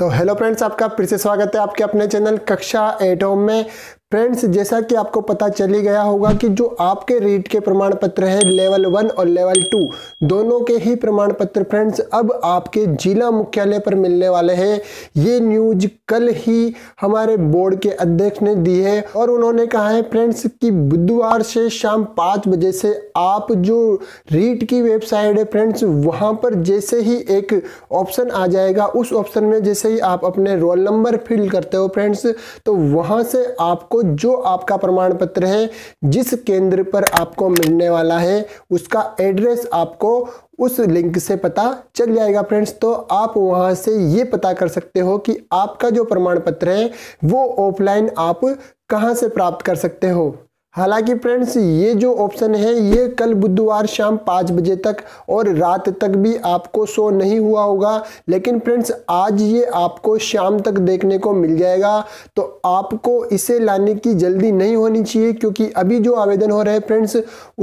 तो hello friends आपका फिर से स्वागत है आपके अपने चैनल कक्षा एट होम में फ्रेंड्स जैसा कि आपको पता चली गया होगा कि जो आपके रीट के प्रमाण पत्र है लेवल वन और लेवल टू दोनों के ही प्रमाण पत्र फ्रेंड्स अब आपके जिला मुख्यालय पर मिलने वाले हैं ये न्यूज कल ही हमारे बोर्ड के अध्यक्ष ने दी है और उन्होंने कहा है फ्रेंड्स कि बुधवार से शाम पाँच बजे से आप जो रीट की वेबसाइट है फ्रेंड्स वहाँ पर जैसे ही एक ऑप्शन आ जाएगा उस ऑप्शन में जैसे ही आप अपने रोल नंबर फिल करते हो फ्रेंड्स तो वहाँ से आपको जो आपका प्रमाण पत्र है जिस केंद्र पर आपको मिलने वाला है उसका एड्रेस आपको उस लिंक से पता चल जाएगा फ्रेंड्स तो आप वहां से ये पता कर सकते हो कि आपका जो प्रमाण पत्र है वो ऑफलाइन आप कहां से प्राप्त कर सकते हो हालांकि फ्रेंड्स ये जो ऑप्शन है ये कल बुधवार शाम पाँच बजे तक और रात तक भी आपको शो नहीं हुआ होगा लेकिन फ्रेंड्स आज ये आपको शाम तक देखने को मिल जाएगा तो आपको इसे लाने की जल्दी नहीं होनी चाहिए क्योंकि अभी जो आवेदन हो रहा है फ्रेंड्स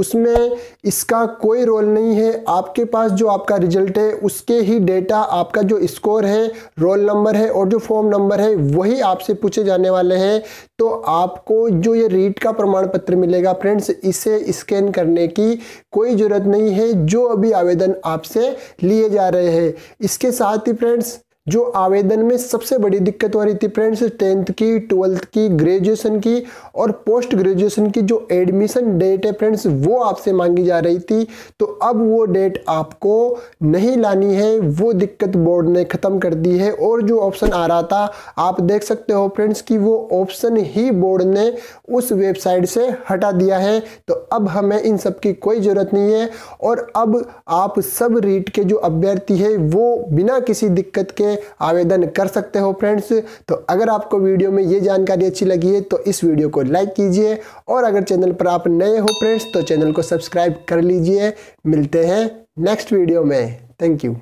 उसमें इसका कोई रोल नहीं है आपके पास जो आपका रिजल्ट है उसके ही डेटा आपका जो स्कोर है रोल नंबर है और जो फॉर्म नंबर है वही आपसे पूछे जाने वाले हैं तो आपको जो ये रीट का प्रमाण पत्र मिलेगा फ्रेंड्स इसे स्कैन करने की कोई ज़रूरत नहीं है जो अभी आवेदन आपसे लिए जा रहे हैं इसके साथ ही फ्रेंड्स जो आवेदन में सबसे बड़ी दिक्कत हो रही थी फ्रेंड्स टेंथ की ट्वेल्थ की ग्रेजुएशन की और पोस्ट ग्रेजुएशन की जो एडमिशन डेट है फ्रेंड्स वो आपसे मांगी जा रही थी तो अब वो डेट आपको नहीं लानी है वो दिक्कत बोर्ड ने ख़त्म कर दी है और जो ऑप्शन आ रहा था आप देख सकते हो फ्रेंड्स कि वो ऑप्शन ही बोर्ड ने उस वेबसाइट से हटा दिया है तो अब हमें इन सब की कोई ज़रूरत नहीं है और अब आप सब रीट के जो अभ्यर्थी है वो बिना किसी दिक्कत के आवेदन कर सकते हो फ्रेंड्स तो अगर आपको वीडियो में ये जानकारी अच्छी लगी है तो इस वीडियो को लाइक कीजिए और अगर चैनल पर आप नए हो फ्रेंड्स तो चैनल को सब्सक्राइब कर लीजिए मिलते हैं नेक्स्ट वीडियो में थैंक यू